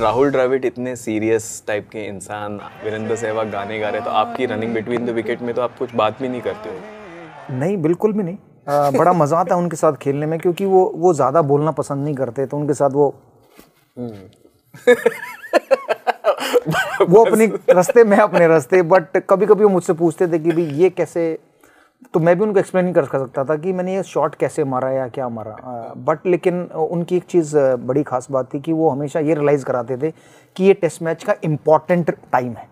राहुल द्रविड इतने serious type के इंसान वीरेंद्र सहवाग गाने गा रहे तो आपकी रनिंग बिटवीन द विकेट में तो आप कुछ बात भी नहीं करते हो नहीं बिल्कुल भी नहीं आ, बड़ा मज़ा आता है उनके साथ खेलने में क्योंकि वो वो ज़्यादा बोलना पसंद नहीं करते तो उनके साथ वो हम्म। वो अपने रस्ते मैं अपने रस्ते बट कभी कभी वो मुझसे पूछते थे कि भाई ये कैसे तो मैं भी उनको एक्सप्लेन कर सकता था कि मैंने ये शॉट कैसे मारा या क्या मारा बट लेकिन उनकी एक चीज़ बड़ी खास बात थी कि वो हमेशा ये रियलाइज़ कराते थे कि ये टेस्ट मैच का इम्पॉर्टेंट टाइम है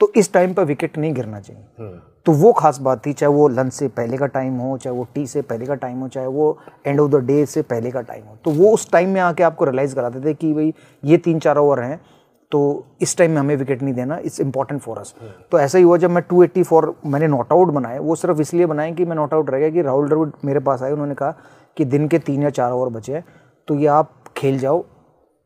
तो इस टाइम पर विकेट नहीं गिरना चाहिए हम्म। तो वो खास बात थी चाहे वो लंच से पहले का टाइम हो चाहे वो टी से पहले का टाइम हो चाहे वो एंड ऑफ द डे से पहले का टाइम हो तो वो उस टाइम में आके आपको रियलाइज़ कराते थे कि भाई ये तीन चार ओवर हैं तो इस टाइम में हमें विकेट नहीं देना इट्स इंपॉर्टेंट फॉर अस तो ऐसा ही हुआ जब मैं 284 मैंने नॉट आउट बनाए वो सिर्फ इसलिए बनाए कि मैं नॉट आउट रह गया कि राहुल द्रविड मेरे पास आए उन्होंने कहा कि दिन के तीन या चार ओवर बचे हैं तो ये आप खेल जाओ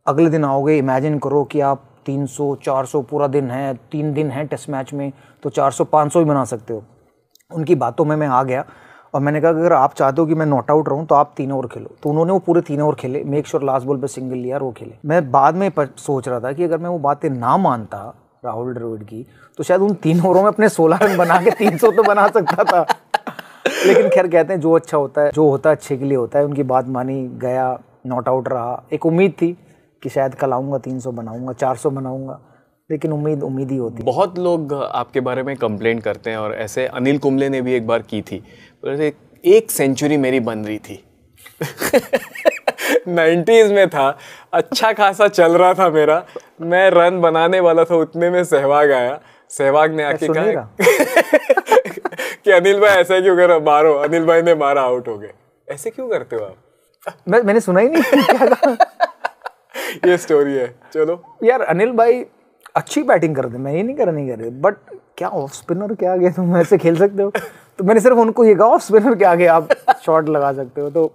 अगले दिन आओगे इमेजिन करो कि आप चार सौ पूरा दिन है तीन दिन है टेस्ट मैच में तो पाँच सौ ही बना सकते हो उनकी बातों में मैं आ गया और मैंने कहा अगर आप चाहते हो कि मैं नॉट आउट रहूँ तो आप तीन ओवर खेलो तो उन्होंने वो पूरे तीन ओवर खेले मेक श्योर लास्ट बॉल पर सिंगल लिया और वो खेले मैं बाद में सोच रहा था कि अगर मैं वो बातें ना मानता राहुल द्रविड़ की तो शायद उन तीन ओवरों में अपने सोलह रन बना के तीन सौ तो बना सकता था लेकिन खैर कहते हैं जो अच्छा होता है जो होता है अच्छे के लिए होता है उनकी बात मानी गया नॉट आउट रहा एक उम्मीद थी कि शायद कल आऊँगा तीन सौ बनाऊँगा चार सौ बनाऊँगा लेकिन उम्मीद उम्मीद ही होती बहुत लोग आपके बारे में कंप्लेंट करते हैं और ऐसे अनिल कुंबले ने भी एक बार की थी बोले एक सेंचुरी मेरी बन रही थी नाइन्टीज़ में था अच्छा खासा चल रहा था मेरा मैं रन बनाने वाला था उतने में सहवाग आया सहवाग ने आके कहा कि अनिल भाई ऐसा क्यों करो मारो अनिल भाई ने मारा आउट हो गए ऐसे क्यों करते हो आप मैं मैंने सुना ही नहीं ये स्टोरी है चलो यार अनिल भाई अच्छी बैटिंग करते मैं ये नहीं कर नहीं कर रहे बट क्या ऑफ स्पिनर क्या गए तुम ऐसे खेल सकते हो तो मैंने सिर्फ उनको ये कहा ऑफ स्पिनर के आगे आप शॉट लगा सकते हो तो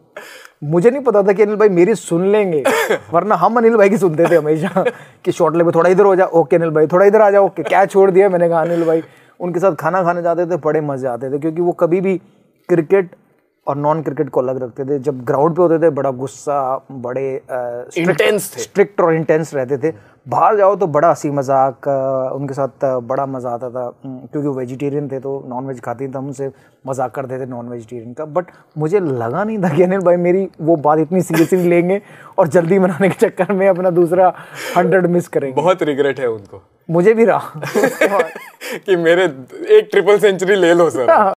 मुझे नहीं पता था कि अनिल भाई मेरी सुन लेंगे वरना हम अनिल भाई की सुनते थे हमेशा कि शॉट लेके थोड़ा इधर हो जाओ ओके अनिल भाई थोड़ा इधर आ जाओ ओके क्या छोड़ दिया मैंने कहा अनिल भाई उनके साथ खाना खाने जाते थे बड़े मजे आते थे क्योंकि वो कभी भी क्रिकेट और नॉन क्रिकेट को अलग रखते थे जब ग्राउंड पे होते थे बड़ा गुस्सा बड़े इंटेंस स्ट्रिक्ट और इंटेंस रहते थे बाहर जाओ तो बड़ा हंसी मजाक उनके साथ बड़ा मज़ा आता था क्योंकि वो वेजिटेरियन थे तो नॉन वेज खाते थे हम उनसे मजाक करते थे नॉन वेजिटेरियन का बट मुझे लगा नहीं था कि अनिल भाई मेरी वो बात इतनी सीरियसली लेंगे और जल्दी मनाने के चक्कर में अपना दूसरा हंड्रेड मिस करेंगे बहुत रिग्रेट है उनको मुझे भी रहा कि मेरे एक ट्रिपल सेंचुरी ले लो सर